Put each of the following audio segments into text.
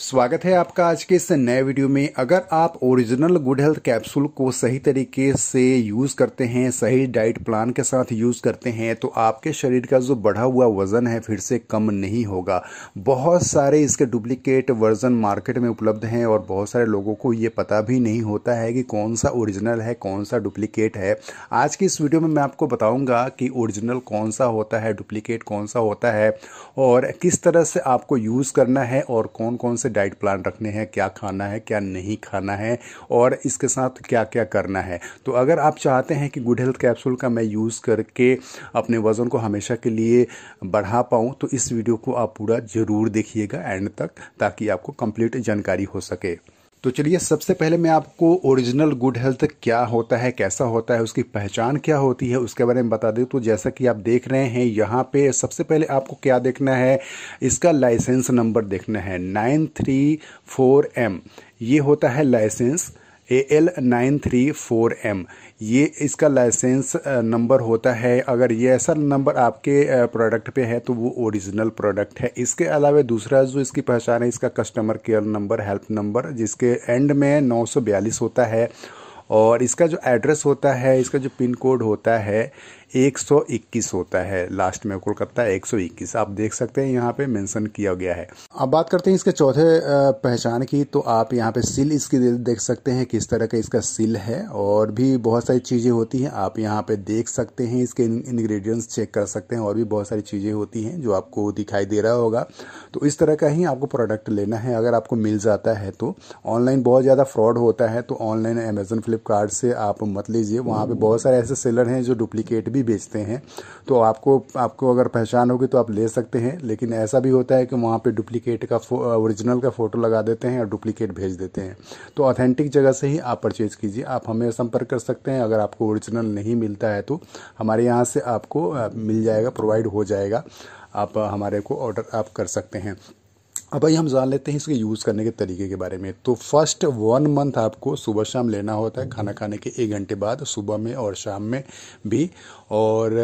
स्वागत है आपका आज के इस नए वीडियो में अगर आप ओरिजिनल गुड हेल्थ कैप्सूल को सही तरीके से यूज़ करते हैं सही डाइट प्लान के साथ यूज़ करते हैं तो आपके शरीर का जो बढ़ा हुआ वज़न है फिर से कम नहीं होगा बहुत सारे इसके डुप्लीकेट वर्जन मार्केट में उपलब्ध हैं और बहुत सारे लोगों को ये पता भी नहीं होता है कि कौन सा ओरिजिनल है कौन सा डुप्लीकेट है आज की इस वीडियो में मैं आपको बताऊंगा कि ओरिजिनल कौन सा होता है डुप्लीकेट कौन सा होता है और किस तरह से आपको यूज़ करना है और कौन कौन से से डाइट प्लान रखने हैं क्या खाना है क्या नहीं खाना है और इसके साथ क्या क्या करना है तो अगर आप चाहते हैं कि गुड हेल्थ कैप्सूल का मैं यूज़ करके अपने वज़न को हमेशा के लिए बढ़ा पाऊँ तो इस वीडियो को आप पूरा ज़रूर देखिएगा एंड तक ताकि आपको कंप्लीट जानकारी हो सके तो चलिए सबसे पहले मैं आपको ओरिजिनल गुड हेल्थ क्या होता है कैसा होता है उसकी पहचान क्या होती है उसके बारे में बता दें तो जैसा कि आप देख रहे हैं यहाँ पे सबसे पहले आपको क्या देखना है इसका लाइसेंस नंबर देखना है नाइन थ्री फोर एम ये होता है licence A L nine three four M ये इसका लाइसेंस नंबर होता है अगर ये ऐसा नंबर आपके प्रोडक्ट पे है तो वो ओरिजिनल प्रोडक्ट है इसके अलावा दूसरा जो इसकी पहचान है इसका customer care number help number जिसके एंड में नौ सौ बयालीस होता है और इसका जो एड्रेस होता है इसका जो पिन कोड होता है 121 होता है लास्ट में कोलकाता 121 आप देख सकते हैं यहाँ पे मेंशन किया गया है अब बात करते हैं इसके चौथे पहचान की तो आप यहाँ पे सिल इसकी देख सकते हैं किस तरह का इसका सिल है और भी बहुत सारी चीज़ें होती हैं आप यहाँ पे देख सकते हैं इसके इन्ग्रीडियंट्स चेक कर सकते हैं और भी बहुत सारी चीज़ें होती हैं जो आपको दिखाई दे रहा होगा तो इस तरह का ही आपको प्रोडक्ट लेना है अगर आपको मिल जाता है तो ऑनलाइन बहुत ज़्यादा फ्रॉड होता है तो ऑनलाइन अमेजोन फ्लिपकार्ट से आप मत लीजिए वहाँ पर बहुत सारे ऐसे सेलर हैं जो डुप्लीकेट भी भी बेचते हैं तो आपको आपको अगर पहचान होगी तो आप ले सकते हैं लेकिन ऐसा भी होता है कि वहाँ पे डुप्लीकेट का ओरिजिनल का फ़ोटो लगा देते हैं और डुप्लीकेट भेज देते हैं तो ऑथेंटिक जगह से ही आप परचेज़ कीजिए आप हमें संपर्क कर सकते हैं अगर आपको ओरिजिनल नहीं मिलता है तो हमारे यहाँ से आपको मिल जाएगा प्रोवाइड हो जाएगा आप हमारे को ऑर्डर आप कर सकते हैं अब भाई हम जान लेते हैं इसके यूज़ करने के तरीके के बारे में तो फर्स्ट वन मंथ आपको सुबह शाम लेना होता है खाना खाने के एक घंटे बाद सुबह में और शाम में भी और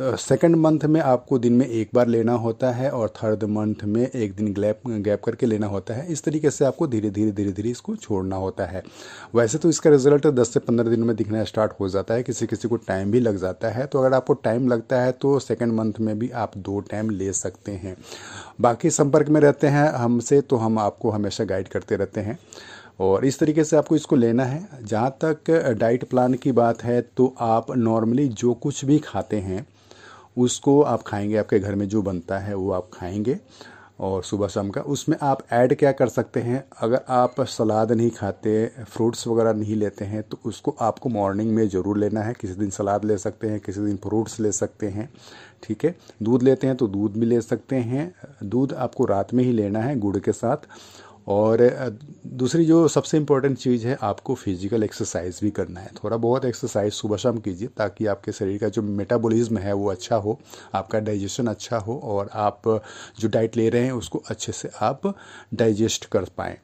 सेकंड मंथ में आपको दिन में एक बार लेना होता है और थर्ड मंथ में एक दिन गैप गैप करके लेना होता है इस तरीके से आपको धीरे धीरे धीरे धीरे इसको छोड़ना होता है वैसे तो इसका रिजल्ट दस से पंद्रह दिन में दिखना स्टार्ट हो जाता है किसी किसी को टाइम भी लग जाता है तो अगर आपको टाइम लगता है तो सेकेंड मंथ में भी आप दो टाइम ले सकते हैं बाकी संपर्क में रहते हैं हमसे तो हम आपको हमेशा गाइड करते रहते हैं और इस तरीके से आपको इसको लेना है जहाँ तक डाइट प्लान की बात है तो आप नॉर्मली जो कुछ भी खाते हैं उसको आप खाएंगे आपके घर में जो बनता है वो आप खाएंगे और सुबह शाम का उसमें आप ऐड क्या कर सकते हैं अगर आप सलाद नहीं खाते फ्रूट्स वगैरह नहीं लेते हैं तो उसको आपको मॉर्निंग में ज़रूर लेना है किसी दिन सलाद ले सकते हैं किसी दिन फ्रूट्स ले सकते हैं ठीक है दूध लेते हैं तो दूध भी ले सकते हैं दूध आपको रात में ही लेना है गुड़ के साथ और दूसरी जो सबसे इम्पोर्टेंट चीज़ है आपको फिजिकल एक्सरसाइज भी करना है थोड़ा बहुत एक्सरसाइज सुबह शाम कीजिए ताकि आपके शरीर का जो मेटाबॉलिज्म है वो अच्छा हो आपका डाइजेशन अच्छा हो और आप जो डाइट ले रहे हैं उसको अच्छे से आप डाइजेस्ट कर पाएँ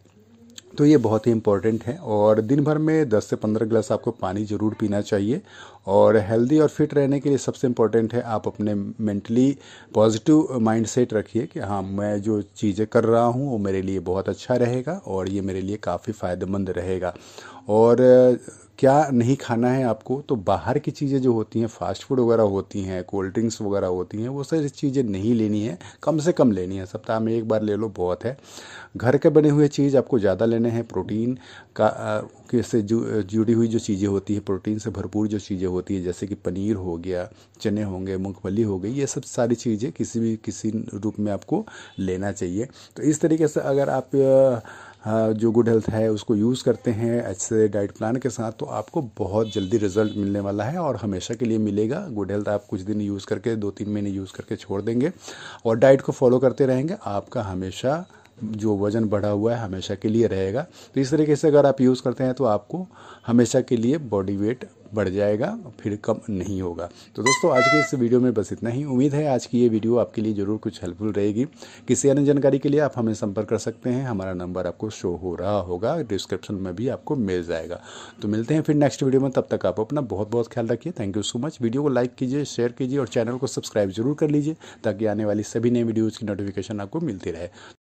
तो ये बहुत ही इंपॉर्टेंट है और दिन भर में 10 से 15 गिलास आपको पानी ज़रूर पीना चाहिए और हेल्दी और फिट रहने के लिए सबसे इम्पॉर्टेंट है आप अपने मेंटली पॉजिटिव माइंड सेट रखिए कि हाँ मैं जो चीज़ें कर रहा हूँ वो मेरे लिए बहुत अच्छा रहेगा और ये मेरे लिए काफ़ी फ़ायदेमंद रहेगा और क्या नहीं खाना है आपको तो बाहर की चीज़ें जो होती हैं फास्ट फूड वगैरह होती हैं कोल्ड ड्रिंक्स वगैरह होती हैं वो सारी चीज़ें नहीं लेनी है कम से कम लेनी है सप्ताह में एक बार ले लो बहुत है घर के बने हुए चीज़ आपको ज़्यादा लेने हैं प्रोटीन का से जुड़ी हुई जो चीज़ें होती हैं प्रोटीन से भरपूर जो चीज़ें होती हैं जैसे कि पनीर हो गया चने होंगे मूँगफली हो गई ये सब सारी चीज़ें किसी भी किसी रूप में आपको लेना चाहिए तो इस तरीके से अगर आप हाँ, जो गुड हेल्थ है उसको यूज़ करते हैं अच्छे डाइट प्लान के साथ तो आपको बहुत जल्दी रिजल्ट मिलने वाला है और हमेशा के लिए मिलेगा गुड हेल्थ आप कुछ दिन यूज़ करके दो तीन महीने यूज़ करके छोड़ देंगे और डाइट को फॉलो करते रहेंगे आपका हमेशा जो वज़न बढ़ा हुआ है हमेशा के लिए रहेगा तो इस तरीके से अगर आप यूज़ करते हैं तो आपको हमेशा के लिए बॉडी वेट बढ़ जाएगा फिर कम नहीं होगा तो दोस्तों आज के इस वीडियो में बस इतना ही उम्मीद है आज की ये वीडियो आपके लिए ज़रूर कुछ हेल्पफुल रहेगी किसी अन्य जानकारी के लिए आप हमें संपर्क कर सकते हैं हमारा नंबर आपको शो हो रहा होगा डिस्क्रिप्शन में भी आपको मिल जाएगा तो मिलते हैं फिर नेक्स्ट वीडियो में तब तक आप अपना बहुत बहुत ख्याल रखिए thank you so much video को लाइक कीजिए शेयर कीजिए और चैनल को सब्सक्राइब जरूर कर लीजिए ताकि आने वाली सभी नई वीडियोज़ की नोटिफिकेशन आपको मिलती रहे